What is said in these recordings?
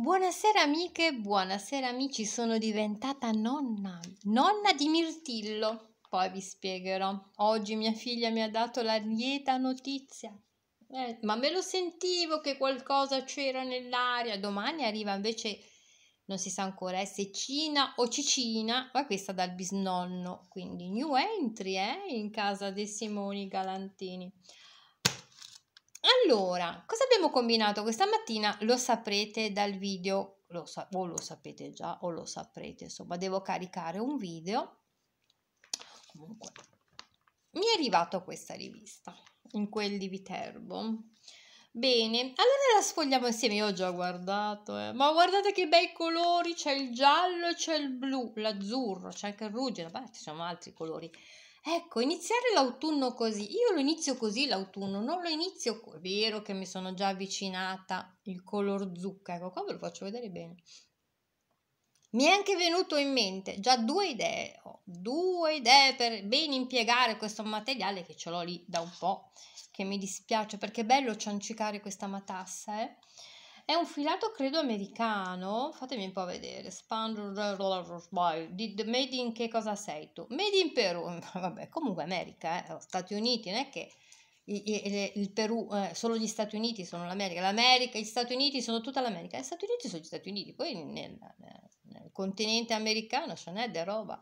Buonasera amiche, buonasera amici, sono diventata nonna, nonna di Mirtillo. Poi vi spiegherò. Oggi mia figlia mi ha dato la lieta notizia. Eh, ma me lo sentivo che qualcosa c'era nell'aria. Domani arriva invece, non si sa ancora eh, se Cina o Cicina, ma questa dal bisnonno. Quindi new entry eh, in casa dei Simoni Galantini. Allora, cosa abbiamo combinato questa mattina? Lo saprete dal video, lo sa- o lo sapete già o lo saprete, insomma, devo caricare un video. Comunque, mi è arrivato questa rivista, in quel di Viterbo. Bene, allora la sfogliamo insieme, io ho già guardato, eh. ma guardate che bei colori, c'è il giallo, c'è il blu, l'azzurro, c'è anche il ruggine, ma ci sono altri colori. Ecco, iniziare l'autunno così. Io lo inizio così l'autunno, non lo inizio. È vero che mi sono già avvicinata il color zucca. Ecco qua ve lo faccio vedere bene. Mi è anche venuto in mente già due idee, ho due idee per ben impiegare questo materiale che ce l'ho lì da un po', che mi dispiace perché è bello ciancicare questa matassa, eh? È un filato credo americano, fatemi un po' vedere, Did made in che cosa sei tu? Made in Perù, vabbè comunque America, eh? Stati Uniti, non è che il, Perù, eh, solo gli Stati Uniti sono l'America, l'America, gli Stati Uniti sono tutta l'America, gli Stati Uniti sono gli Stati Uniti, poi nel, nel continente americano ce n'è de roba,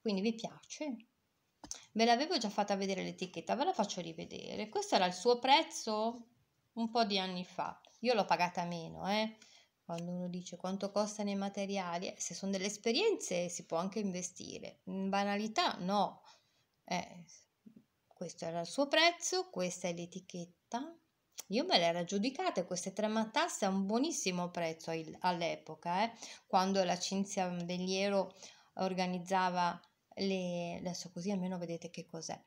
quindi vi piace? Ve l'avevo già fatta vedere l'etichetta, ve la faccio rivedere, questo era il suo prezzo? un po' di anni fa. Io l'ho pagata meno, eh? Quando uno dice quanto costano i materiali, eh, se sono delle esperienze si può anche investire. In banalità no. Eh, questo era il suo prezzo, questa è l'etichetta. Io me l'era giudicata, queste tre matasse a un buonissimo prezzo all'epoca, eh? quando la Cinzia Vegliero organizzava le... adesso così almeno vedete che cos'è,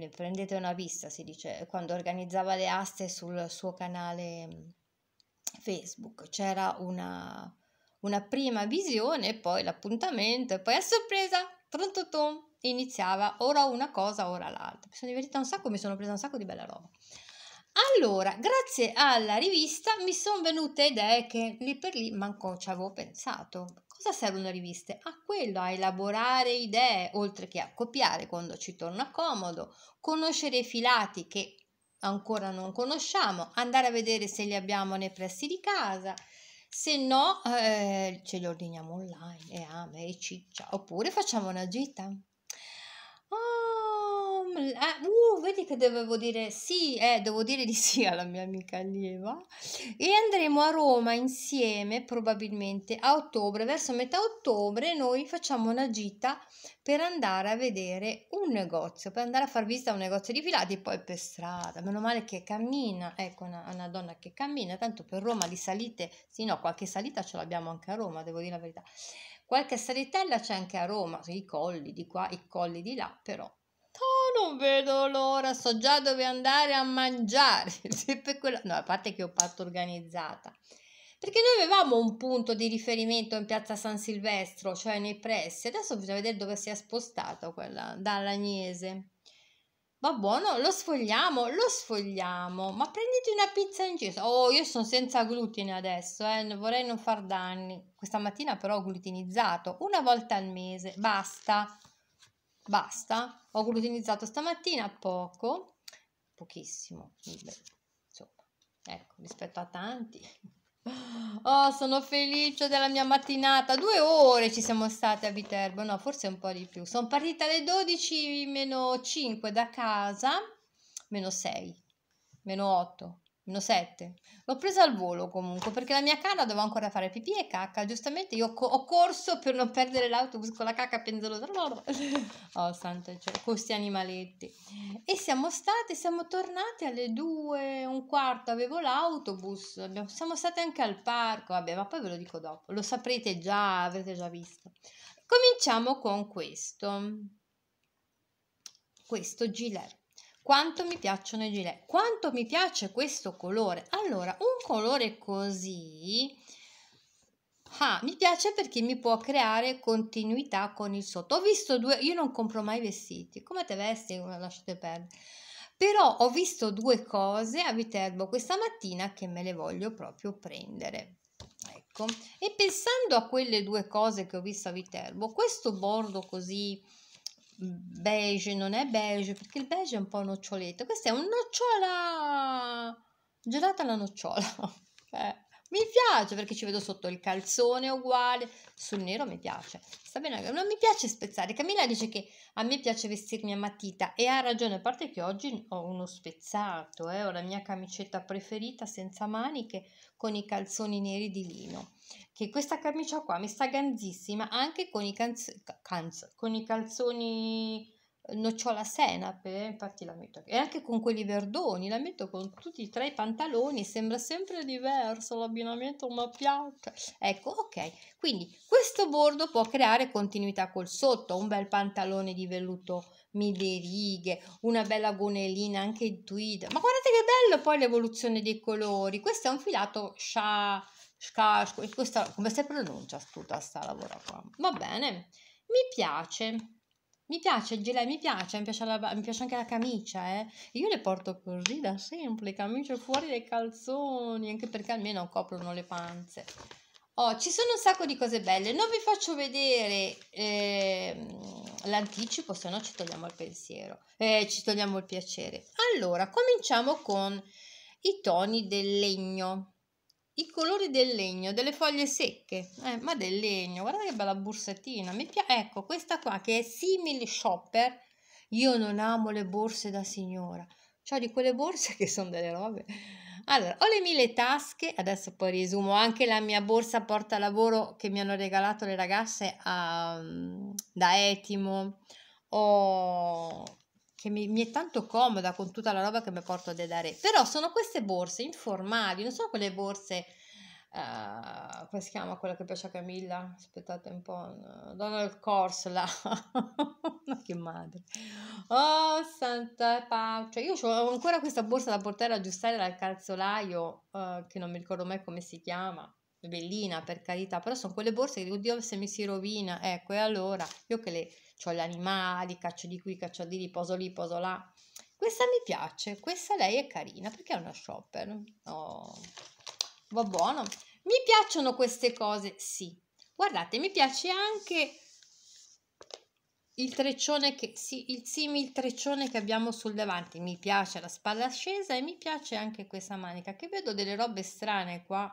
ve prendete una vista, si dice, quando organizzava le aste sul suo canale mm, Facebook, c'era una, una prima visione, poi l'appuntamento e poi a sorpresa, pronto tom, iniziava ora una cosa, ora l'altra. Mi sono divertita un sacco, mi sono presa un sacco di bella roba. Allora, grazie alla rivista mi sono venute idee che lì per lì manco ci avevo pensato cosa servono le riviste? A quello, a elaborare idee, oltre che a copiare quando ci torna comodo, conoscere i filati che ancora non conosciamo, andare a vedere se li abbiamo nei pressi di casa, se no eh, ce li ordiniamo online e ame e ciccia, cioè, oppure facciamo una gita. Ah, uh, vedi che dovevo dire sì, eh, devo dire di sì alla mia amica allieva. E andremo a Roma insieme, probabilmente a ottobre, verso metà ottobre, noi facciamo una gita per andare a vedere un negozio, per andare a far visita a un negozio di filati e poi per strada. Meno male che cammina, ecco una, una donna che cammina, tanto per Roma di salite, sì no, qualche salita ce l'abbiamo anche a Roma, devo dire la verità. Qualche salitella c'è anche a Roma, i colli di qua, i colli di là, però Oh, non vedo l'ora, so già dove andare a mangiare. per quella... no, a parte che ho fatto organizzata. Perché noi avevamo un punto di riferimento in piazza San Silvestro, cioè nei pressi. Adesso bisogna vedere dove si è spostato quella dall'Agnese. Va buono, lo sfogliamo, lo sfogliamo. Ma prenditi una pizza in giro. Oh, io sono senza glutine adesso, eh, vorrei non far danni. Questa mattina però ho glutinizzato una volta al mese, basta basta ho glutinizzato stamattina poco pochissimo Beh, insomma ecco rispetto a tanti oh sono felice della mia mattinata due ore ci siamo state a Viterbo no forse un po' di più sono partita alle 12 meno 5 da casa meno 6 meno 8 meno 7. L'ho presa al volo comunque perché la mia cara doveva ancora fare pipì e cacca. Giustamente io co ho corso per non perdere l'autobus con la cacca pendolosa. Oh, santo cielo, questi animaletti. E siamo state, siamo tornate alle 2, un quarto, avevo l'autobus. Siamo state anche al parco, vabbè, ma poi ve lo dico dopo. Lo saprete già, avrete già visto. Cominciamo con questo. Questo gilet quanto mi piacciono i gilet? Quanto mi piace questo colore? Allora, un colore così Ah, mi piace perché mi può creare continuità con il sotto. Ho visto due, io non compro mai vestiti, come te vesti, eh, lasciate perdere. Però ho visto due cose a Viterbo questa mattina che me le voglio proprio prendere. Ecco, e pensando a quelle due cose che ho visto a Viterbo, questo bordo così beige non è beige perché il beige è un po' noccioletto questa è un nocciola gelata alla nocciola cioè, mi piace perché ci vedo sotto il calzone uguale, sul nero mi piace. Sta bene, non mi piace spezzare. Camilla dice che a me piace vestirmi a matita e ha ragione, a parte che oggi ho uno spezzato, eh, ho la mia camicetta preferita senza maniche con i calzoni neri di lino. Che questa camicia qua mi sta ganzissima anche con i, canz- canz- con i calzoni nocciola senape, infatti la metto e anche con quelli verdoni, la metto con tutti e tre i pantaloni, sembra sempre diverso l'abbinamento ma piace. Ecco, ok. Quindi questo bordo può creare continuità col sotto, un bel pantalone di velluto mille righe, una bella gonelina anche in tweed. Ma guardate che bello poi l'evoluzione dei colori. Questo è un filato sha, sha, sha questa, come si pronuncia tutta sta lavora qua. Va bene. Mi piace. Mi piace il gilet, mi piace, mi piace, la, mi piace anche la camicia, eh. Io le porto così da sempre, camicie fuori dai calzoni, anche perché almeno coprono le panze. Oh, ci sono un sacco di cose belle. Non vi faccio vedere eh, l'anticipo, se no ci togliamo il pensiero, eh, ci togliamo il piacere. Allora, cominciamo con i toni del legno i colori del legno, delle foglie secche, eh, ma del legno, guardate che bella borsettina, mi piace, ecco questa qua che è simile shopper, io non amo le borse da signora, cioè di quelle borse che sono delle robe, allora ho le mille tasche, adesso poi risumo anche la mia borsa porta lavoro che mi hanno regalato le ragazze a, ehm, da Etimo, ho che mi, mi, è tanto comoda con tutta la roba che mi porto a dedare. Però sono queste borse informali, non sono quelle borse, uh, come si chiama quella che piace a Camilla? Aspettate un po', no, Donald Corse là, Ma che madre. Oh, santa pace, cioè, io ho ancora questa borsa da portare a aggiustare dal calzolaio, uh, che non mi ricordo mai come si chiama. Bellina per carità, però sono quelle borse che oddio, se mi si rovina, ecco, e allora io che le ho gli animali, caccio di qui, caccio di lì, poso lì, poso là. Questa mi piace, questa lei è carina perché è una shopper. Oh, va buono. Mi piacciono queste cose, sì. Guardate, mi piace anche il treccione che sì, il simil treccione che abbiamo sul davanti mi piace la spalla scesa e mi piace anche questa manica che vedo delle robe strane qua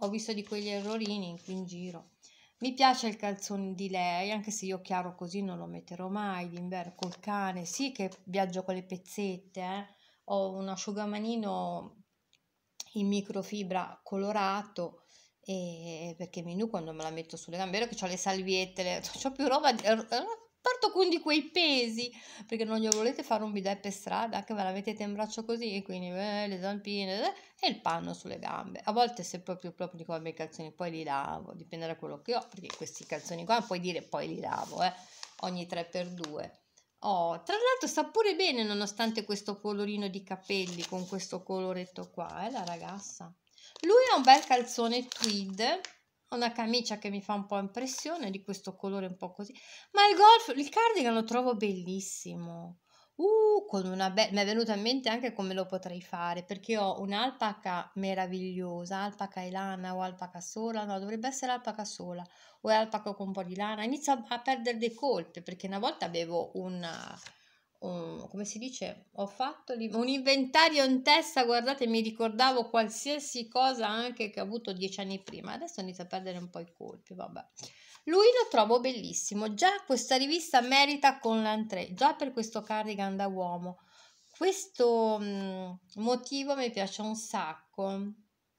ho visto di quegli errorini in giro mi piace il calzone di lei, anche se io chiaro così non lo metterò mai d'inverno col cane. Sì che viaggio con le pezzette, eh. ho un asciugamanino in microfibra colorato e eh, perché Minu quando me la metto sulle gambe, che ho le salviette, ho più roba, di porto quindi quei pesi, perché non glielo volete fare un bidet per strada, che ve la mettete in braccio così, e quindi eh, le zampine eh, e il panno sulle gambe. A volte se proprio proprio dico vabbè i calzoni poi li lavo, dipende da quello che ho, perché questi calzoni qua puoi dire poi li lavo, eh, ogni 3x2. Oh, tra l'altro sta pure bene nonostante questo colorino di capelli con questo coloretto qua, eh, la ragazza. Lui ha un bel calzone tweed ho una camicia che mi fa un po' impressione di questo colore un po' così, ma il golf, il cardigan lo trovo bellissimo. Uh, con una bella, mi è venuta in mente anche come lo potrei fare, perché ho un'alpaca meravigliosa, alpaca e lana o alpaca sola, no, dovrebbe essere alpaca sola o alpaca con un po' di lana, inizio a, a perdere dei colpi, perché una volta avevo una un, come si dice, ho fatto un inventario in testa, guardate, mi ricordavo qualsiasi cosa anche che ho avuto dieci anni prima, adesso inizio a perdere un po' i colpi, vabbè. Lui lo trovo bellissimo, già questa rivista merita con l'antre, già per questo cardigan da uomo. Questo motivo mi piace un sacco,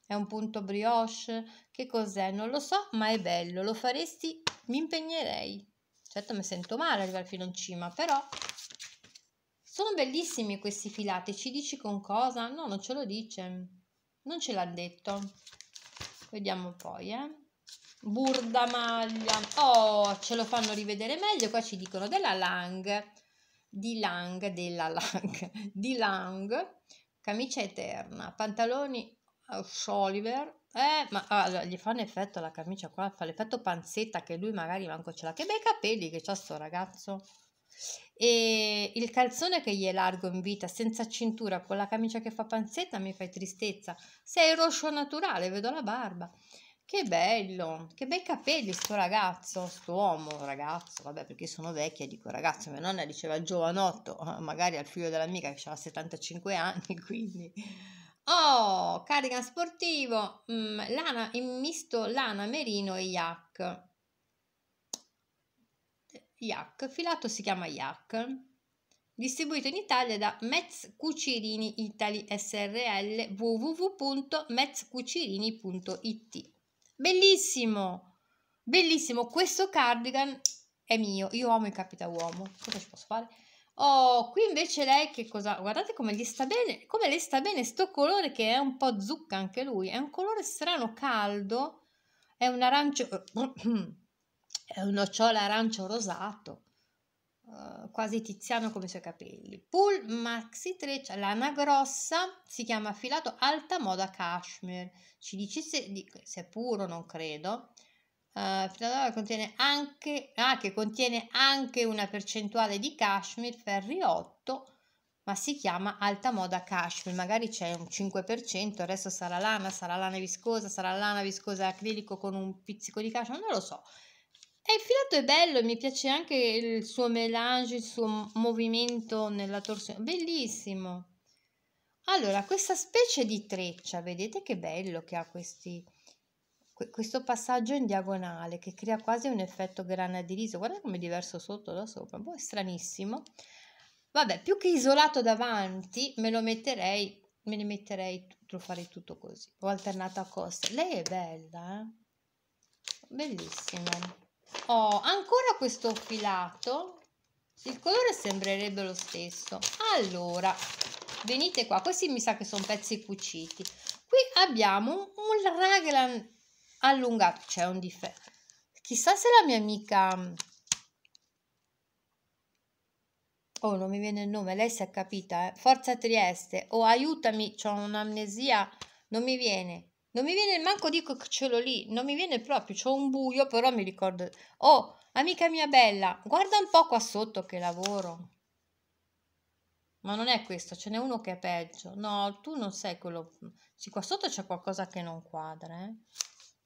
è un punto brioche, che cos'è? Non lo so, ma è bello, lo faresti? Mi impegnerei. Certo mi sento male arrivare fino in cima, però sono bellissimi questi filati, ci dici con cosa? No, non ce lo dice, non ce l'ha detto. Vediamo poi, eh. Burda maglia. Oh, ce lo fanno rivedere meglio, qua ci dicono della Lang, di Lang, della Lang, di Lang, camicia eterna, pantaloni oh, Oliver, eh, ma allora, gli fa un effetto la camicia qua, fa l'effetto panzetta che lui magari manco ce l'ha. Che bei capelli che c'ha sto ragazzo. E il calzone che gli è largo in vita, senza cintura, con la camicia che fa panzetta, mi fai tristezza. Sei roscio naturale, vedo la barba. Che bello, che bei capelli sto ragazzo, sto uomo, ragazzo, vabbè perché sono vecchia dico ragazzo, mia nonna diceva giovanotto, magari al figlio dell'amica che aveva 75 anni, quindi... Oh, cardigan sportivo, mm, lana misto, lana, merino e yak. Yak. filato si chiama Yak. Distribuito in Italia da Metz Cucirini Italy SRL www.metzcucirini.it. Bellissimo! Bellissimo, questo cardigan è mio. Io amo i capitauomo. Cosa ci posso fare? Oh, qui invece lei che cosa? Guardate come gli sta bene, come le sta bene sto colore che è un po' zucca anche lui. È un colore strano, caldo. È un arancio è un nocciolo arancio rosato, uh, quasi tiziano come i suoi capelli. Pull maxi treccia, lana grossa, si chiama filato alta moda cashmere. Ci dici se, se è puro, non credo. Uh, contiene anche, ah, che contiene anche una percentuale di cashmere, ferri 8, ma si chiama alta moda cashmere. Magari c'è un 5%, il resto sarà lana, sarà lana viscosa, sarà lana viscosa acrilico con un pizzico di cashmere, non lo so. E il filato è bello, mi piace anche il suo melange, il suo movimento nella torsione, bellissimo. Allora, questa specie di treccia, vedete che bello che ha questi, questo passaggio in diagonale che crea quasi un effetto grana di riso. Guarda come è diverso sotto da sopra, boh, è stranissimo. Vabbè, più che isolato davanti, me lo metterei, me ne metterei, lo farei tutto così, ho alternato a costa. Lei è bella, eh? Bellissima ho ancora questo filato. Il colore sembrerebbe lo stesso. Allora, venite qua. Questi mi sa che sono pezzi cuciti. Qui abbiamo un, raglan allungato. C'è un difetto. Chissà se la mia amica... Oh, non mi viene il nome. Lei si è capita, eh? Forza Trieste. O oh, aiutami, ho un'amnesia. Non mi viene. Non mi viene manco dico che ce l'ho lì, non mi viene proprio, c'ho un buio, però mi ricordo. Oh, amica mia bella, guarda un po' qua sotto che lavoro. Ma non è questo, ce n'è uno che è peggio. No, tu non sei quello. Sì, qua sotto c'è qualcosa che non quadra, eh.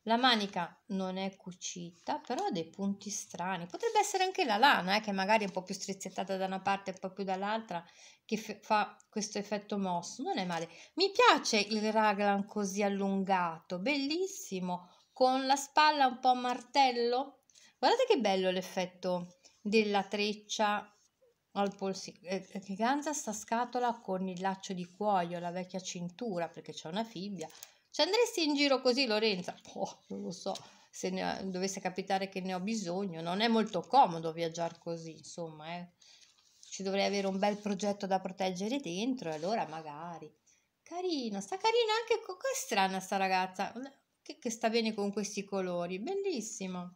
La manica non è cucita, però ha dei punti strani. Potrebbe essere anche la lana, eh, che magari è un po' più strizzettata da una parte e un po' più dall'altra, che fa questo effetto mosso. Non è male. Mi piace il raglan così allungato, bellissimo, con la spalla un po' a martello. Guardate che bello l'effetto della treccia al polsino. Eh, eh, che ganza sta scatola con il laccio di cuoio, la vecchia cintura, perché c'è una fibbia. Ci andresti in giro così, Lorenza? Oh, non lo so se ne, dovesse capitare che ne ho bisogno. Non è molto comodo viaggiare così, insomma. Eh. Ci dovrei avere un bel progetto da proteggere dentro e allora magari. Carina, sta carina anche. Co- che strana sta ragazza. Che, che sta bene con questi colori. Bellissima.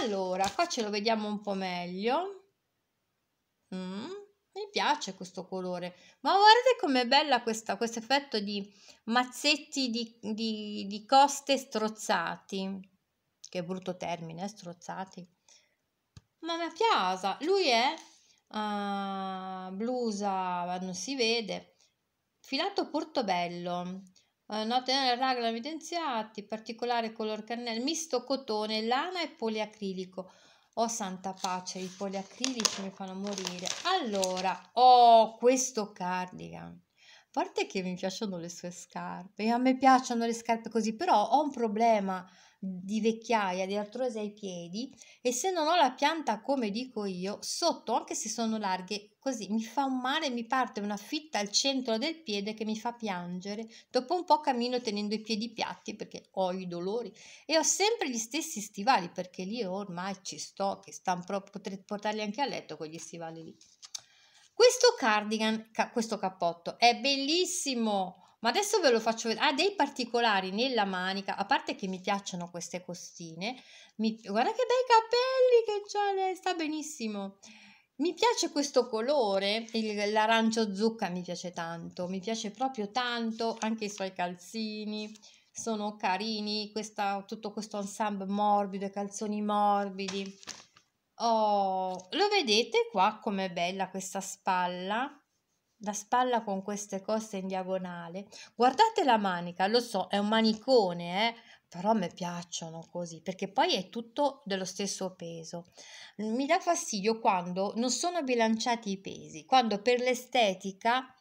Allora, qua ce lo vediamo un po' meglio. Mm. Mi piace questo colore, ma guardate com'è bella questa, questo effetto di mazzetti di, di, di coste strozzati. Che brutto termine, eh, strozzati. Ma mi piace. Lui è uh, blusa, non si vede, filato portobello, uh, eh, note nelle ragla evidenziati, particolare color cannella, misto cotone, lana e poliacrilico. Oh santa pace, i poliacrilici mi fanno morire. Allora, oh questo cardigan parte che mi piacciono le sue scarpe, a me piacciono le scarpe così, però ho un problema di vecchiaia, di artrosi ai piedi e se non ho la pianta come dico io, sotto anche se sono larghe, così mi fa un male, mi parte una fitta al centro del piede che mi fa piangere. Dopo un po' cammino tenendo i piedi piatti perché ho i dolori e ho sempre gli stessi stivali perché lì ormai ci sto, che stanno proprio, potrei portarli anche a letto con gli stivali lì. Questo cardigan, ca- questo cappotto è bellissimo. Ma adesso ve lo faccio vedere. Ha dei particolari nella manica, a parte che mi piacciono queste costine. Mi... Guarda che bei capelli che c'ha lei, sta benissimo. Mi piace questo colore, il, l'arancio zucca mi piace tanto, mi piace proprio tanto, anche i suoi calzini sono carini, questa, tutto questo ensemble morbido, i calzoni morbidi. Oh, lo vedete qua com'è bella questa spalla? La spalla con queste coste in diagonale. Guardate la manica, lo so, è un manicone, eh? però mi piacciono così perché poi è tutto dello stesso peso. Mi dà fastidio quando non sono bilanciati i pesi, quando per l'estetica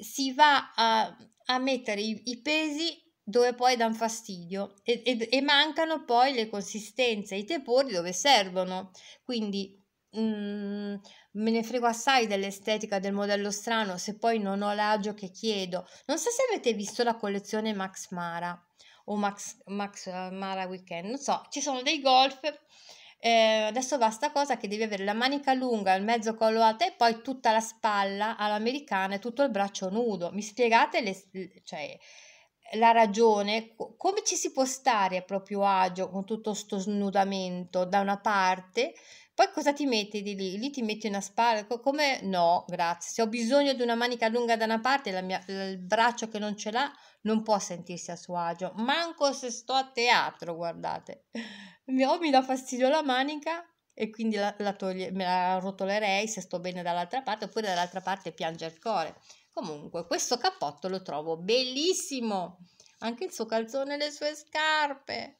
si va a, a mettere i, i pesi dove poi danno fastidio e, e, e, mancano poi le consistenze, i tepori dove servono. Quindi mh, mm, me ne frego assai dell'estetica del modello strano se poi non ho l'agio che chiedo. Non so se avete visto la collezione Max Mara o Max, Max eh, Mara Weekend, non so, ci sono dei golf. Eh, adesso basta cosa che devi avere la manica lunga, il mezzo collo alto e poi tutta la spalla all'americana e tutto il braccio nudo. Mi spiegate le, cioè, la ragione, come ci si può stare a proprio agio con tutto questo snudamento da una parte, poi cosa ti metti di lì? Lì ti metti una spalla, come no, grazie. Se ho bisogno di una manica lunga da una parte, mia, il braccio che non ce l'ha non può sentirsi a suo agio, manco se sto a teatro, guardate. O mi dà fastidio la manica e quindi la, la toglie, me la rotolerei se sto bene dall'altra parte, oppure dall'altra parte piange il cuore. Comunque, questo cappotto lo trovo bellissimo. Anche il suo calzone e le sue scarpe.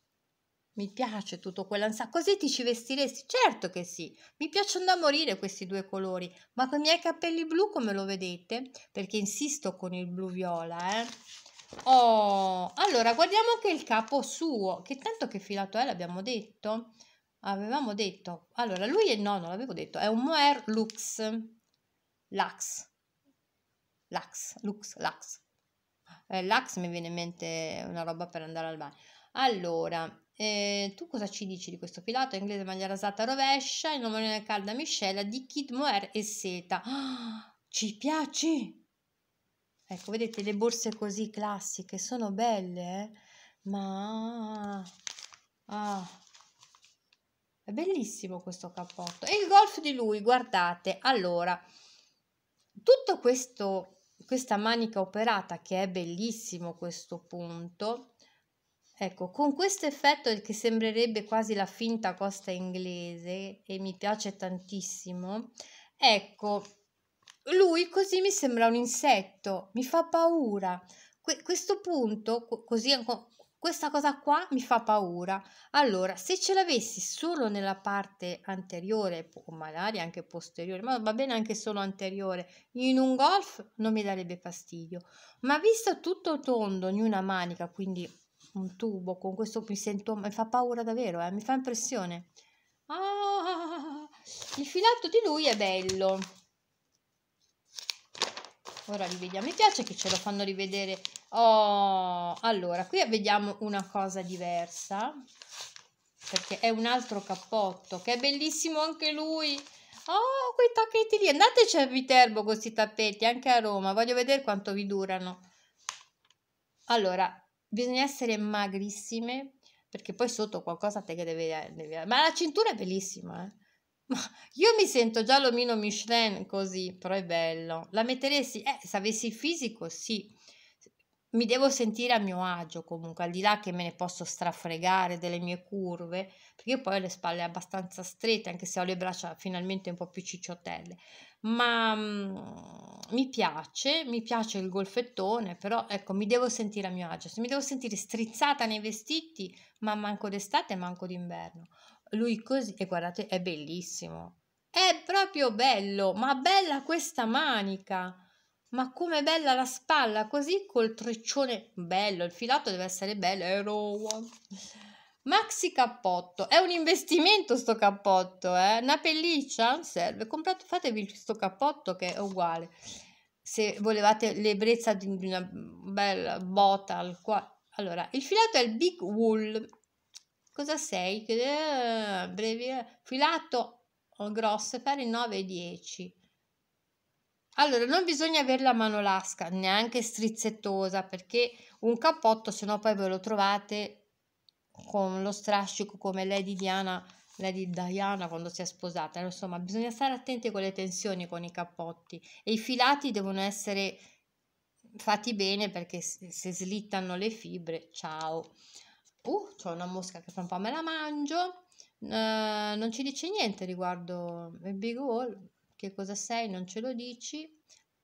Mi piace tutto quell'ansia. Così ti ci vestiresti? Certo che sì. Mi piacciono da morire questi due colori. Ma con i miei capelli blu, come lo vedete? Perché insisto con il blu-viola, eh. Oh, allora guardiamo anche il capo suo, che tanto che filato è, l'abbiamo detto. Avevamo detto, allora lui è no, non l'avevo detto, è un Moer Lux, Lux, Lux, Lux, Lux. Eh, Lux mi viene in mente una roba per andare al bar. Allora, eh, tu cosa ci dici di questo filato? In inglese maglia rasata rovescia, in omolone calda miscela di Kid Moer e seta. Oh, ci piaci? Ecco, vedete le borse così classiche, sono belle, eh? ma... Ah, è bellissimo questo cappotto. E il golf di lui, guardate, allora, tutto questo questa manica operata che è bellissimo questo punto ecco con questo effetto che sembrerebbe quasi la finta costa inglese e mi piace tantissimo ecco lui così mi sembra un insetto mi fa paura questo punto così questa cosa qua mi fa paura. Allora, se ce l'avessi solo nella parte anteriore, o magari anche posteriore, ma va bene anche solo anteriore, in un golf non mi darebbe fastidio. Ma visto tutto tondo in una manica, quindi un tubo, con questo mi sento, mi fa paura davvero, eh, mi fa impressione. Ah, il filato di lui è bello. Ora li vediamo. mi piace che ce lo fanno rivedere Oh, allora, qui vediamo una cosa diversa, perché è un altro cappotto, che è bellissimo anche lui. Oh, quei tacchetti lì, andateci a Viterbo con questi tappeti, anche a Roma, voglio vedere quanto vi durano. Allora, bisogna essere magrissime, perché poi sotto qualcosa te che deve... deve... Ma la cintura è bellissima, eh? io mi sento già l'omino Michelin così, però è bello. La metteresti? Eh, se avessi il fisico, sì mi devo sentire a mio agio comunque, al di là che me ne posso strafregare delle mie curve, perché poi ho le spalle abbastanza strette, anche se ho le braccia finalmente un po' più cicciotelle. Ma mh, mm, mi piace, mi piace il golfettone, però ecco, mi devo sentire a mio agio. Se mi devo sentire strizzata nei vestiti, ma manco d'estate, manco d'inverno. Lui così, e guardate, è bellissimo. È proprio bello, ma bella questa manica ma come bella la spalla, così col treccione bello, il filato deve essere bello, è rowa. Maxi cappotto, è un investimento sto cappotto, eh? Una pelliccia serve, Comprate, fatevi questo cappotto che è uguale. Se volevate l'ebbrezza di una bella botta al qua. Allora, il filato è il big wool. Cosa sei? Eh, brevi, eh, filato oh, grosso per il 9 10 allora, non bisogna avere la mano lasca, neanche strizzettosa, perché un cappotto, se no poi ve lo trovate con lo strascico come Lady Diana, Lady Diana quando si è sposata. Insomma, bisogna stare attenti con le tensioni con i cappotti e i filati devono essere fatti bene perché se slittano le fibre, ciao. Uh, c'ho una mosca che fa un po' me la mangio. Uh, non ci dice niente riguardo il big wall che cosa sei non ce lo dici,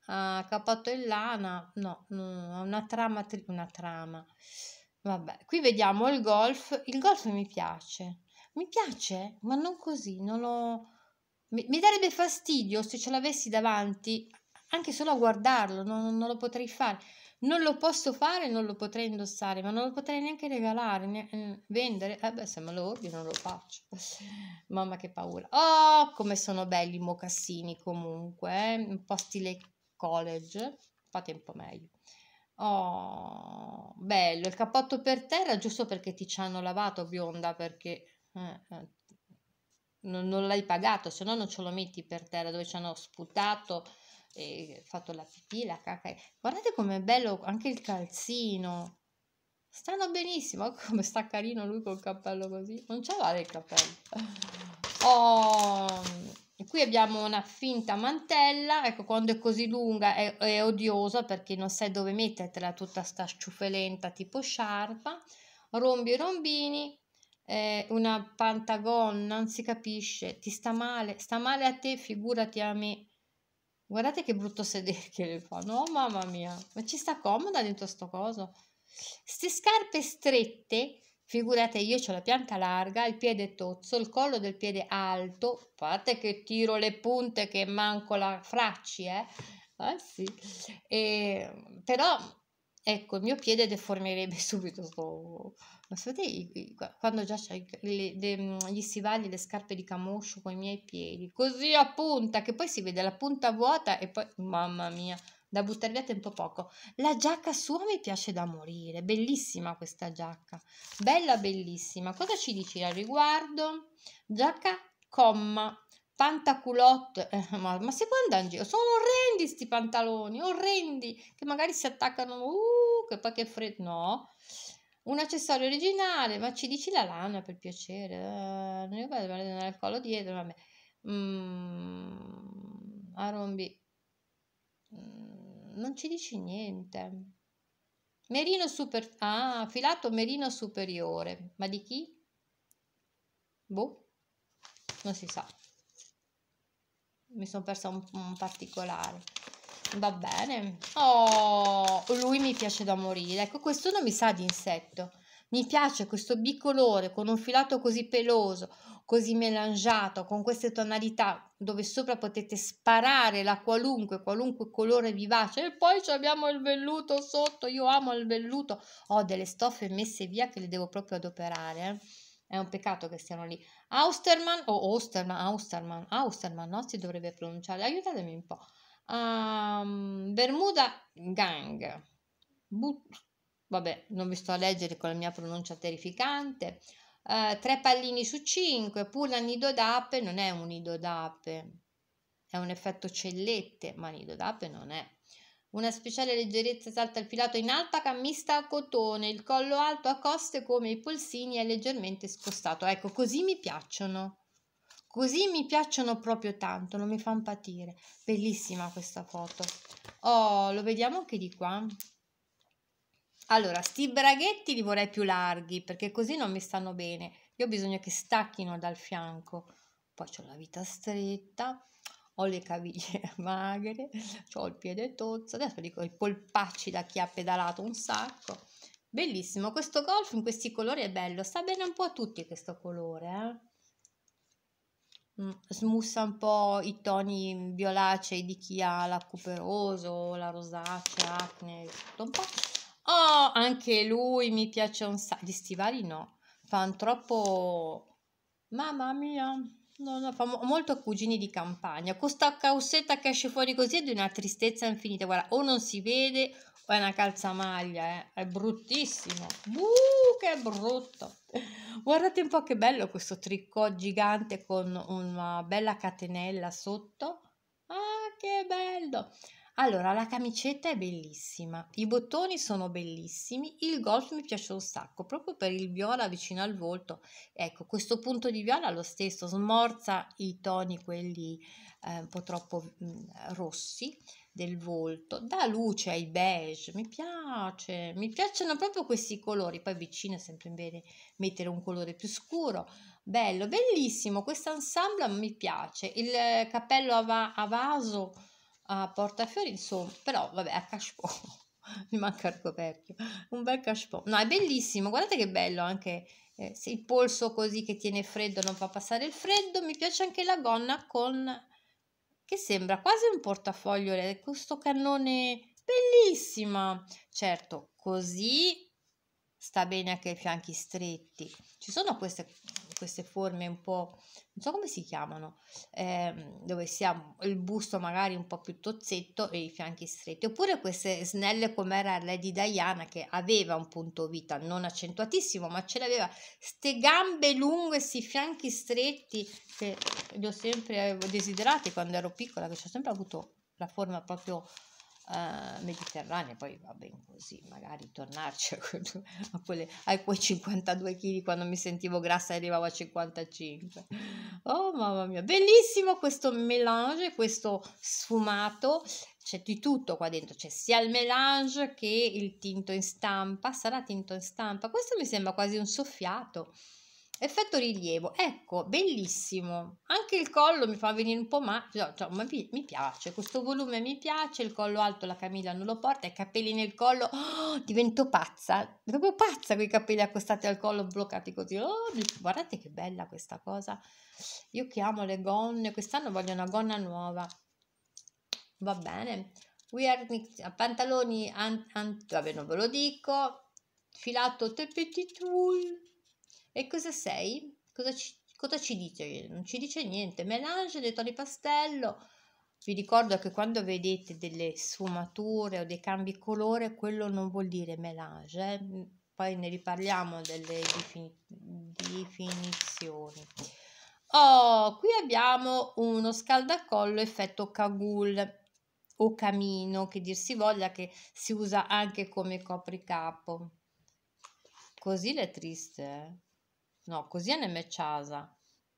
ah, capotto in lana, no, no una trama, tri- una trama. Vabbè, qui vediamo il golf, il golf mi piace, mi piace, ma non così, non lo... Mi, mi darebbe fastidio se ce l'avessi davanti, anche solo a guardarlo, non, non lo potrei fare non lo posso fare, non lo potrei indossare, ma non lo potrei neanche regalare, ne mm, vendere. Eh beh, se me lo ordino lo faccio. Mamma che paura. Oh, come sono belli i mocassini comunque, eh? un po' stile college, fate un po' meglio. Oh, bello, il cappotto per terra giusto perché ti ci hanno lavato bionda perché eh, eh non, non l'hai pagato, se no non ce lo metti per terra dove ci hanno sputato eh, fatto la pipì, la cacca. Guardate com'è bello anche il calzino. Stanno benissimo, come sta carino lui col cappello così. Non ce l'ha il cappello. Oh, qui abbiamo una finta mantella, ecco quando è così lunga è, è odiosa perché non sai dove mettertela tutta sta sciufelenta tipo sciarpa. Rombi e rombini, eh, una pantagonna, non si capisce, ti sta male, sta male a te, figurati a me Guardate che brutto sedere che le fa. Oh mamma mia. Ma ci sta comoda dentro sto coso. Ste scarpe strette, figurate io ho la pianta larga, il piede tozzo, il collo del piede alto. Fate che tiro le punte che manco la fracci, eh. Ah sì. E, però Ecco, il mio piede deformerebbe subito. Ma sapete, quando già c'hai mm, gli stivali, le scarpe di camoscio con i miei piedi, così a punta, che poi si vede la punta vuota e poi, mamma mia, da buttare via tempo poco. La giacca sua mi piace da morire, bellissima questa giacca, bella bellissima. Cosa ci dici al riguardo? Giacca comma pantaculotte, eh, ma, ma, si può andare in giro, sono orrendi questi pantaloni, orrendi, che magari si attaccano, uh, che poi che freddo, no, un accessorio originale, ma ci dici la lana per piacere, uh, non è bello andare al collo dietro, vabbè, mm, arrombi, mm, non ci dici niente, merino super, ah, filato merino superiore, ma di chi? Boh, non si sa mi sono persa un, un particolare. Va bene. Oh, lui mi piace da morire. Ecco, questo non mi sa di insetto. Mi piace questo bicolore con un filato così peloso, così melangiato, con queste tonalità dove sopra potete sparare la qualunque, qualunque colore vivace. E poi abbiamo il velluto sotto. Io amo il velluto. Ho delle stoffe messe via che le devo proprio adoperare. Eh. È un peccato che siano lì. Austerman o oh, Osterman, Austerman, Austerman, no? Si dovrebbe pronunciare. Aiutatemi un po'. Um, Bermuda Gang. But, vabbè, non vi sto a leggere con la mia pronuncia terrificante. Uh, tre pallini su cinque, pure nido d'ape non è un nido d'ape, è un effetto cellette, ma nido d'ape non è. Una speciale leggerezza salta il filato in alta cammista a cotone, il collo alto a coste come i polsini è leggermente scostato. Ecco, così mi piacciono. Così mi piacciono proprio tanto, non mi fanno patire. Bellissima questa foto. Oh, lo vediamo anche di qua. Allora, sti braghetti li vorrei più larghi perché così non mi stanno bene. Io ho bisogno che stacchino dal fianco. Poi ho la vita stretta ho le caviglie magre, ho il piede tozzo, adesso dico i polpacci da chi ha pedalato un sacco. Bellissimo, questo golf in questi colori è bello, sta bene un po' a tutti questo colore, eh? Mm, smussa un po' i toni violacei di chi ha la cuperoso, la rosacea, acne, tutto un po'. Oh, anche lui mi piace un sacco. Gli stivali no, fanno troppo... Mamma mia! No, no, fa mo- molto cugini di campagna. Questa causetta che esce fuori così è di una tristezza infinita. Guarda, o non si vede o è una calzamaglia, eh. è bruttissimo. Uh, che brutto! Guardate un po' che bello questo tricot gigante con una bella catenella sotto. Ah, che bello! Allora, la camicetta è bellissima, i bottoni sono bellissimi, il golf mi piace un sacco, proprio per il viola vicino al volto. Ecco, questo punto di viola lo stesso, smorza i toni, quelli eh, un po' troppo mh, mm, rossi del volto, dà luce ai beige, mi piace, mi piacciono proprio questi colori, poi vicino è sempre bene mettere un colore più scuro, bello, bellissimo, questo ensemble mi piace, il cappello a, va- a vaso a portafiori, insomma, però vabbè, a cashpo. Mi manca il coperchio. Un bel cashpo. No, è bellissimo, guardate che bello anche eh, il polso così che tiene freddo, non fa passare il freddo. Mi piace anche la gonna con che sembra quasi un portafoglio, eh, questo cannone bellissima. Certo, così sta bene anche i fianchi stretti. Ci sono queste queste forme un po', non so come si chiamano, ehm, dove si ha il busto magari un po' più tozzetto e i fianchi stretti, oppure queste snelle come era Lady Diana che aveva un punto vita non accentuatissimo, ma ce l'aveva, ste gambe lunghe, questi fianchi stretti che li ho sempre desiderato quando ero piccola, che ho sempre avuto la forma proprio uh, mediterranea, poi va bene così, magari tornarci a, quello, a quelle, ai quei 52 kg quando mi sentivo grassa e arrivavo a 55. Oh mamma mia, bellissimo questo melange, questo sfumato, c'è di tutto qua dentro, c'è sia il melange che il tinto in stampa, sarà tinto in stampa, questo mi sembra quasi un soffiato. Effetto rilievo, ecco, bellissimo. Anche il collo mi fa venire un po' ma, cioè, cioè, ma mi, mi, piace, questo volume mi piace, il collo alto la Camilla non lo porta, i capelli nel collo, oh, divento pazza, proprio pazza con i capelli accostati al collo, bloccati così. Oh, guardate che bella questa cosa. Io chiamo le gonne, quest'anno voglio una gonna nuova. Va bene. We are pantaloni, an, an, vabbè non ve lo dico, filato te petit tulle e cosa sei? Cosa ci, cosa ci dite? Non ci dice niente. Melange, detto Toni pastello. Vi ricordo che quando vedete delle sfumature o dei cambi colore, quello non vuol dire melange. Eh? Mm, poi ne riparliamo delle defin definizioni. Oh, qui abbiamo uno scaldacollo effetto Cagul o camino, che dir si voglia, che si usa anche come copricapo. Così l'è triste, eh? No, così è mecciasa.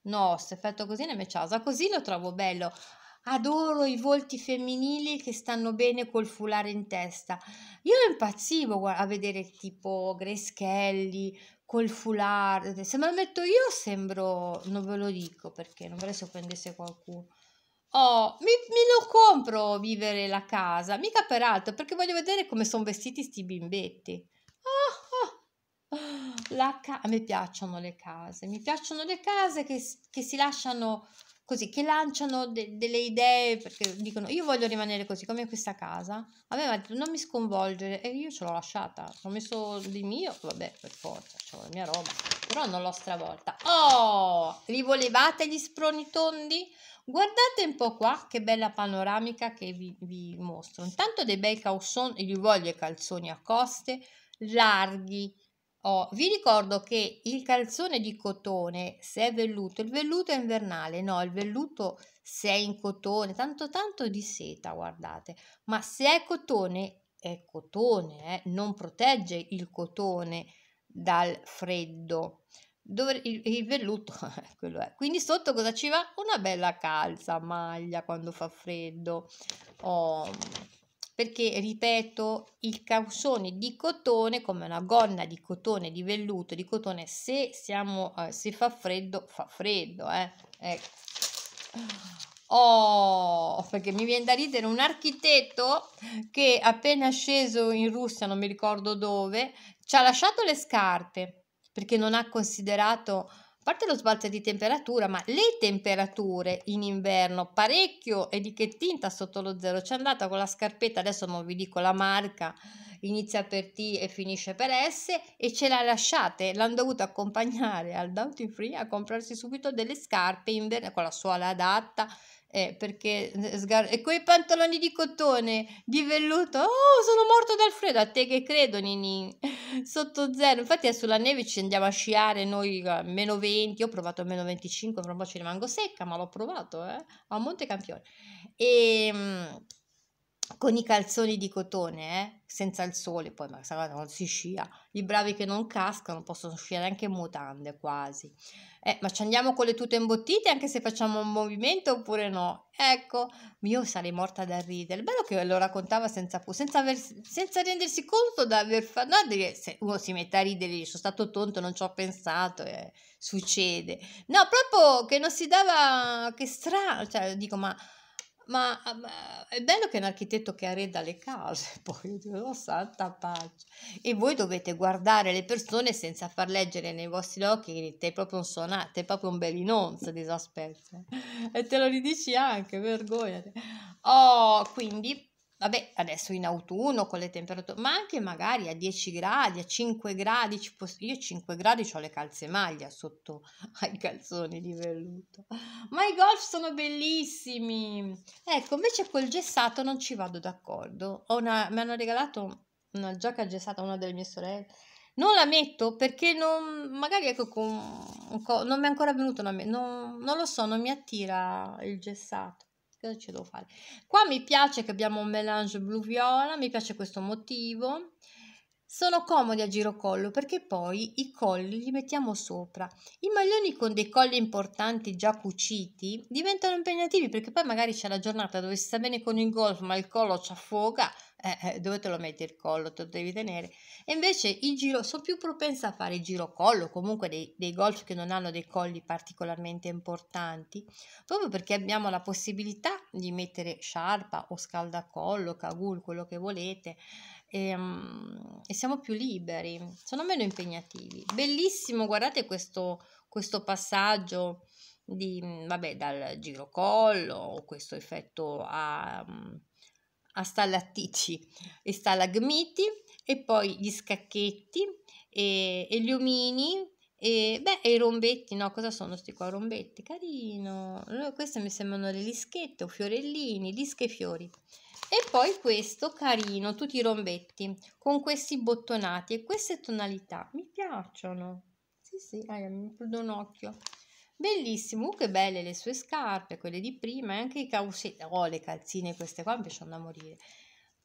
No, se fatto così è mecciasa. Così lo trovo bello. Adoro i volti femminili che stanno bene col fulare in testa. Io impazzivo a vedere tipo Grace col foulard. Se me lo metto io sembro, non ve lo dico perché non vorrei se sorprendesse qualcuno. Oh, mi, mi, lo compro vivere la casa, mica per altro, perché voglio vedere come sono vestiti sti bimbetti la ca- a me piacciono le case, mi piacciono le case che, che si lasciano così, che lanciano de- delle idee perché dicono io voglio rimanere così come questa casa, a me detto, non mi sconvolgere e io ce l'ho lasciata, ho messo di mio, vabbè per forza, ho la mia roba, però non l'ho stravolta. Oh, li volevate gli sproni tondi? Guardate un po' qua che bella panoramica che vi, vi mostro. Intanto dei bei calzoni, gli voglio i calzoni a coste larghi, Oh, vi ricordo che il calzone di cotone, se è velluto, il velluto è invernale, no, il velluto se è in cotone, tanto tanto di seta, guardate, ma se è cotone, è cotone, eh? non protegge il cotone dal freddo. Dove, il, il velluto, quello è. Quindi sotto cosa ci va? Una bella calza, maglia quando fa freddo. Oh, perché ripeto il calzone di cotone come una gonna di cotone di velluto di cotone se siamo eh, se fa freddo fa freddo eh. ecco. oh perché mi viene da ridere un architetto che appena sceso in Russia non mi ricordo dove ci ha lasciato le scarpe perché non ha considerato parte lo sbalzo di temperatura, ma le temperature in inverno, parecchio e di che tinta sotto lo zero, c'è andata con la scarpetta, adesso non vi dico la marca, inizia per T e finisce per S e ce l'ha lasciate, l'hanno dovuto accompagnare al Duty Free a comprarsi subito delle scarpe inverno con la suola adatta, eh, perché eh, sgar- e quei pantaloni di cotone di velluto oh sono morto dal freddo a te che credo Nini sotto zero infatti è eh, sulla neve ci andiamo a sciare noi a meno 20 ho provato a meno 25 però ci rimango secca ma l'ho provato eh? a Monte Campione e ehm, con i calzoni di cotone, eh? senza il sole, poi ma sarà non si scia, i bravi che non cascano possono sciare anche in mutande quasi. Eh, ma ci andiamo con le tute imbottite anche se facciamo un movimento oppure no? Ecco, io sarei morta da ridere. Bello che lo raccontava senza, senza, aver, senza rendersi conto di aver fatto... No, dire, se uno si mette a ridere, sono stato tonto, non ci ho pensato, eh, succede. No, proprio che non si dava... che strano, cioè dico ma ma, ma, è bello che un architetto che arreda le case, poi oh, santa pace. E voi dovete guardare le persone senza far leggere nei vostri occhi te proprio un sonato, te proprio un belinonzo disaspetto. E te lo ridici anche, vergogna. Oh, quindi vabbè, adesso in autunno con le temperature, ma anche magari a 10 gradi, a 5 gradi, ci posso, io 5 gradi ho le calze maglia sotto ai calzoni di velluto, ma i golf sono bellissimi, ecco, invece col gessato non ci vado d'accordo, una, mi hanno regalato una giacca gessata, una delle mie sorelle, non la metto perché non, magari ecco, con, con, non mi è ancora venuto non, non lo so, non mi attira il gessato cosa ce devo fare? Qua mi piace che abbiamo un melange blu-viola, mi piace questo motivo. Sono comodi a girocollo perché poi i colli li mettiamo sopra. I maglioni con dei colli importanti già cuciti diventano impegnativi perché poi magari c'è la giornata dove si sta bene con il golf ma il collo ci affoga eh, eh, dove te lo metti il collo, te lo devi tenere. E invece il giro, sono più propensa a fare il giro collo, comunque dei, dei golf che non hanno dei colli particolarmente importanti, proprio perché abbiamo la possibilità di mettere sciarpa o scaldacollo, cagul, quello che volete. E, um, e, siamo più liberi, sono meno impegnativi. Bellissimo, guardate questo, questo passaggio di, vabbè, dal girocollo, questo effetto a sta l'attici e stalagmiti e poi gli scacchetti e, e gli omini e, beh, e i rombetti, no? Cosa sono questi qua? Rombetti, carino. queste mi sembrano le lischette o fiorellini, lische e fiori. E poi questo, carino, tutti i rombetti, con questi bottonati e queste tonalità. Mi piacciono. Sì, sì, dai, mi prendo un occhio. Bellissimo, uh, che belle le sue scarpe, quelle di prima, e anche i causetti. Oh, le calzine queste qua mi piacciono da morire.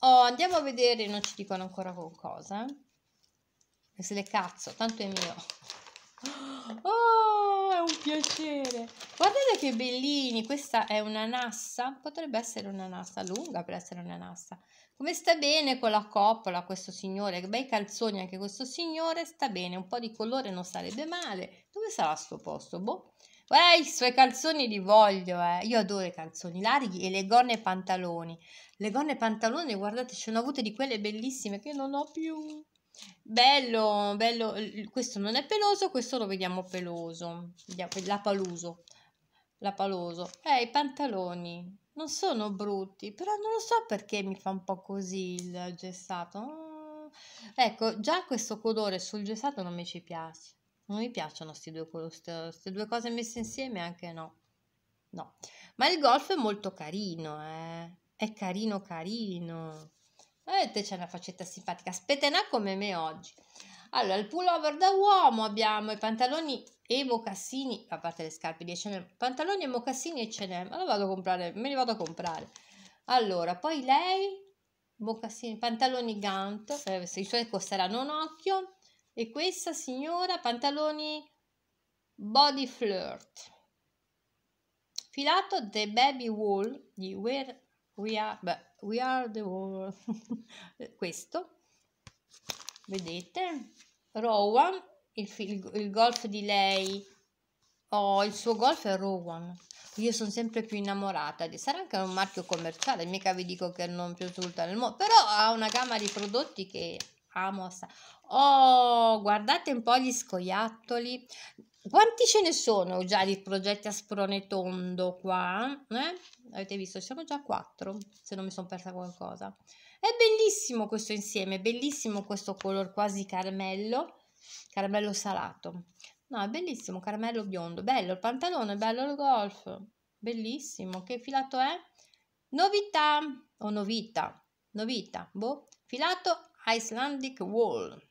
Oh, andiamo a vedere, non ci dicono ancora qualcosa. Eh? Se le cazzo, tanto è mio. Oh, è un piacere. Guardate che bellini, questa è una nassa, potrebbe essere una nassa, lunga per essere una nassa. Come sta bene con la coppola questo signore, che bei calzoni anche questo signore, sta bene, un po' di colore non sarebbe male. Dove sarà sto posto? Boh. Eh, i suoi calzoni li voglio, eh. Io adoro i calzoni larghi e le gonne e pantaloni. Le gonne e pantaloni, guardate, ce ne ho avute di quelle bellissime che non ho più. Bello, bello. Questo non è peloso, questo lo vediamo peloso. Vediamo, la paluso. La paloso. Eh, i pantaloni non sono brutti, però non lo so perché mi fa un po' così il gessato. Mm. Ecco, già questo colore sul gessato non mi ci piace. Non mi piacciono queste due, due, cose messe insieme, anche no. No. Ma il golf è molto carino, eh. È carino, carino. Vedete, eh, c'è una faccetta simpatica. Spetena come me oggi. Allora, il pullover da uomo abbiamo i pantaloni e mocassini, a parte le scarpe di H&M, pantaloni e mocassini H&M. lo vado a comprare, me li vado a comprare. Allora, poi lei, mocassini, pantaloni Gant, eh, i suoi costeranno un occhio, e questa signora pantaloni body flirt. Filato The Baby Wall di Where We Are, beh, we are the World. Questo. Vedete? Rowan, il, il, il golf di lei. Oh, il suo golf è Rowan. Io sono sempre più innamorata di. Sarà anche un marchio commerciale, mica vi dico che non più risulta nel mondo, però ha una gamma di prodotti che amo assai. Oh, guardate un po' gli scoiattoli. Quanti ce ne sono già di progetti a sprone tondo qua? Eh? Avete visto? Siamo già quattro, se non mi sono persa qualcosa. È bellissimo questo insieme, bellissimo questo color quasi caramello, caramello salato. No, è bellissimo, caramello biondo, bello il pantalone, bello il golf, bellissimo. Che filato è? Novità o oh, novità? Novità, boh. Filato Icelandic Wall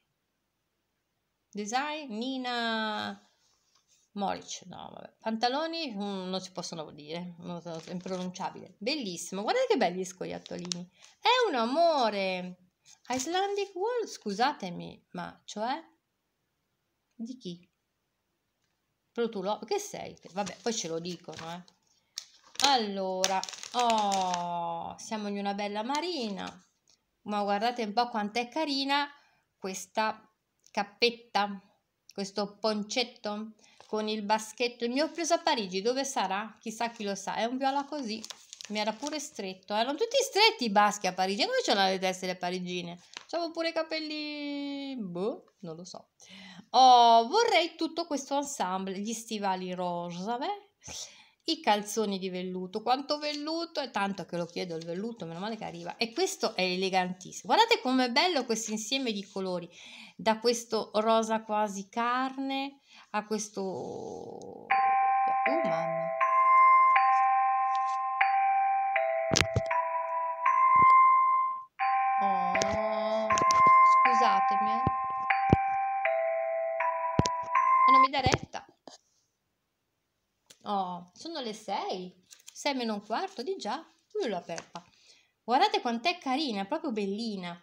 Design Nina Moric, no, vabbè. Pantaloni mm, non si possono dire, è impronunciabile. Bellissimo, guardate che belli scoiattolini. È un amore. Icelandic Wall, scusatemi, ma cioè di chi? però Protulo, che sei? Vabbè, poi ce lo dicono, eh. Allora, oh, siamo in una bella marina. Ma guardate un po' quanto è carina questa cappetta, questo poncetto con il baschetto, il mio ho preso a Parigi, dove sarà? Chissà chi lo sa, è un viola così, mi era pure stretto, erano tutti stretti i baschi a Parigi, e come c'erano le teste le parigine? C'avevo pure i capelli, boh, non lo so. Oh, vorrei tutto questo ensemble, gli stivali rosa, beh i calzoni di velluto. Quanto velluto? È tanto che lo chiedo il velluto, meno male che arriva. E questo è elegantissimo. Guardate com'è bello questo insieme di colori, da questo rosa quasi carne a questo... Oh mamma! Oh, scusatemi. Non mi darei Oh, sono le 6, 6 meno un quarto di già, lui la Peppa. Guardate quant'è carina, proprio bellina.